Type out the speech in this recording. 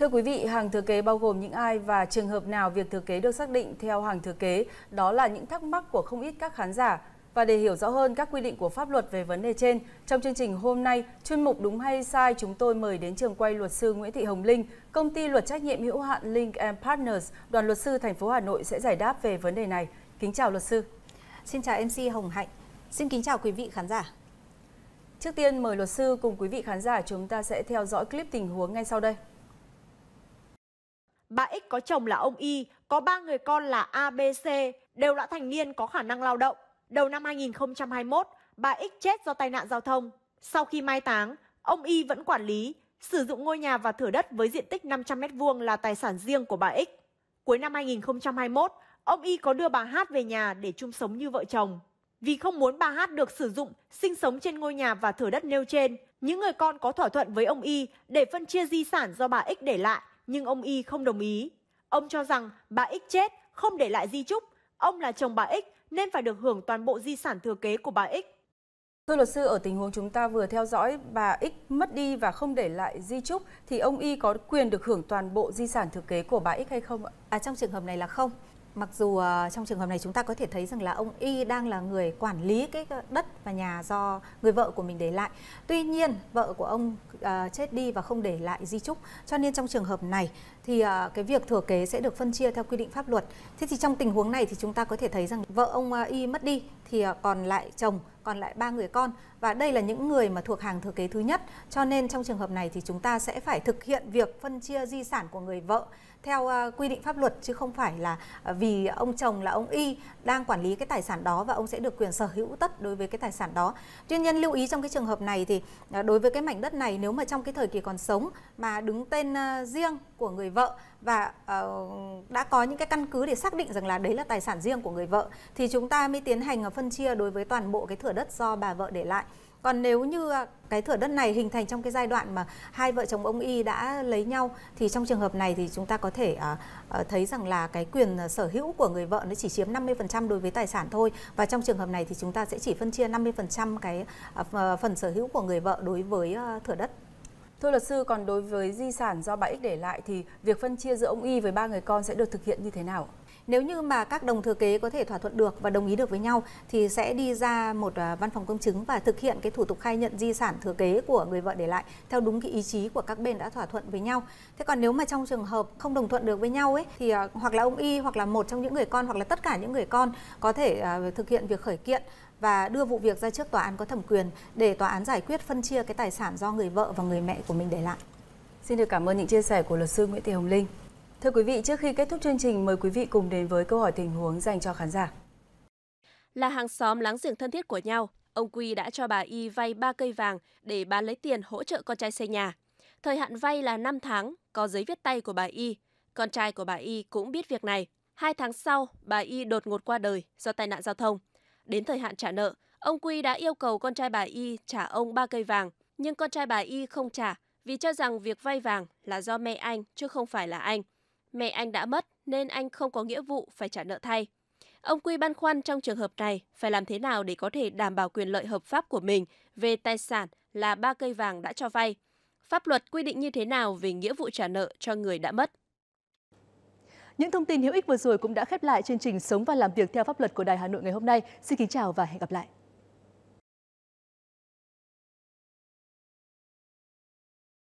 Thưa quý vị, hàng thừa kế bao gồm những ai và trường hợp nào việc thừa kế được xác định theo hàng thừa kế, đó là những thắc mắc của không ít các khán giả. Và để hiểu rõ hơn các quy định của pháp luật về vấn đề trên, trong chương trình hôm nay, chuyên mục Đúng hay Sai chúng tôi mời đến trường quay luật sư Nguyễn Thị Hồng Linh, công ty luật trách nhiệm hữu hạn Link and Partners, đoàn luật sư thành phố Hà Nội sẽ giải đáp về vấn đề này. Kính chào luật sư. Xin chào MC Hồng Hạnh. Xin kính chào quý vị khán giả. Trước tiên mời luật sư cùng quý vị khán giả chúng ta sẽ theo dõi clip tình huống ngay sau đây. Bà X có chồng là ông Y, có ba người con là A, B, C đều đã thành niên có khả năng lao động. Đầu năm 2021, bà X chết do tai nạn giao thông. Sau khi mai táng, ông Y vẫn quản lý, sử dụng ngôi nhà và thửa đất với diện tích 500m2 là tài sản riêng của bà X. Cuối năm 2021, ông Y có đưa bà Hát về nhà để chung sống như vợ chồng. Vì không muốn bà Hát được sử dụng, sinh sống trên ngôi nhà và thửa đất nêu trên, những người con có thỏa thuận với ông Y để phân chia di sản do bà X để lại nhưng ông Y không đồng ý. Ông cho rằng bà X chết, không để lại di chúc, ông là chồng bà X nên phải được hưởng toàn bộ di sản thừa kế của bà X. Thưa luật sư, ở tình huống chúng ta vừa theo dõi bà X mất đi và không để lại di chúc thì ông Y có quyền được hưởng toàn bộ di sản thừa kế của bà X hay không ạ? À, trong trường hợp này là không. Mặc dù uh, trong trường hợp này chúng ta có thể thấy rằng là ông Y đang là người quản lý cái đất và nhà do người vợ của mình để lại. Tuy nhiên vợ của ông uh, chết đi và không để lại di chúc. Cho nên trong trường hợp này thì uh, cái việc thừa kế sẽ được phân chia theo quy định pháp luật. Thế thì trong tình huống này thì chúng ta có thể thấy rằng vợ ông uh, Y mất đi thì ờ, còn lại chồng, còn lại ba người con và đây là những người mà thuộc hàng thừa kế thứ nhất. Cho nên trong trường hợp này thì chúng ta sẽ phải thực hiện việc phân chia di sản của người vợ theo ờ, quy định pháp luật chứ không phải là ờ, vì ông chồng là ông y đang quản lý cái tài sản đó và ông sẽ được quyền sở hữu tất đối với cái tài sản đó. Tuy nhiên lưu ý trong cái trường hợp này thì đối với cái mảnh đất này nếu mà trong cái thời kỳ còn sống mà đứng tên riêng của người vợ và uh, đã có những cái căn cứ để xác định rằng là đấy là tài sản riêng của người vợ thì chúng ta mới tiến hành ờ, phân chia đối với toàn bộ cái thửa đất do bà vợ để lại còn nếu như ờ, cái thửa đất này hình thành trong cái giai đoạn mà hai vợ chồng ông y đã lấy nhau thì trong trường hợp này thì chúng ta có thể uh, thấy rằng là cái quyền sở hữu của người vợ nó chỉ chiếm 50% đối với tài sản thôi và trong trường hợp này thì chúng ta sẽ chỉ phân chia 50% cái uh, phần sở hữu của người vợ đối với uh, thửa đất Thưa luật sư, còn đối với di sản do bà X để lại thì việc phân chia giữa ông Y với ba người con sẽ được thực hiện như thế nào? Nếu như mà các đồng thừa kế có thể thỏa thuận được và đồng ý được với nhau thì sẽ đi ra một à, văn phòng công chứng và thực hiện cái thủ tục khai nhận di sản thừa kế của người vợ để lại theo đúng cái ý chí của các bên đã thỏa thuận với nhau. Thế còn nếu mà trong trường hợp không đồng thuận được với nhau ấy thì à, hoặc là ông y hoặc là một trong những người con hoặc là tất cả những người con có thể à, thực hiện việc khởi kiện và đưa vụ việc ra trước tòa án có thẩm quyền để tòa án giải quyết phân chia cái tài sản do người vợ và người mẹ của mình để lại. Xin được cảm ơn những chia sẻ của luật sư Nguyễn Thị Hồng Linh. Thưa quý vị, trước khi kết thúc chương trình, mời quý vị cùng đến với câu hỏi tình huống dành cho khán giả. Là hàng xóm láng giềng thân thiết của nhau, ông Quy đã cho bà Y vay 3 cây vàng để bà lấy tiền hỗ trợ con trai xây nhà. Thời hạn vay là 5 tháng, có giấy viết tay của bà Y. Con trai của bà Y cũng biết việc này. Hai tháng sau, bà Y đột ngột qua đời do tai nạn giao thông. Đến thời hạn trả nợ, ông Quy đã yêu cầu con trai bà Y trả ông 3 cây vàng, nhưng con trai bà Y không trả vì cho rằng việc vay vàng là do mẹ anh chứ không phải là anh mẹ anh đã mất nên anh không có nghĩa vụ phải trả nợ thay. Ông Quy băn khoăn trong trường hợp này phải làm thế nào để có thể đảm bảo quyền lợi hợp pháp của mình về tài sản là ba cây vàng đã cho vay. Pháp luật quy định như thế nào về nghĩa vụ trả nợ cho người đã mất? Những thông tin hữu ích vừa rồi cũng đã khép lại chương trình Sống và làm việc theo pháp luật của Đài Hà Nội ngày hôm nay. Xin kính chào và hẹn gặp lại.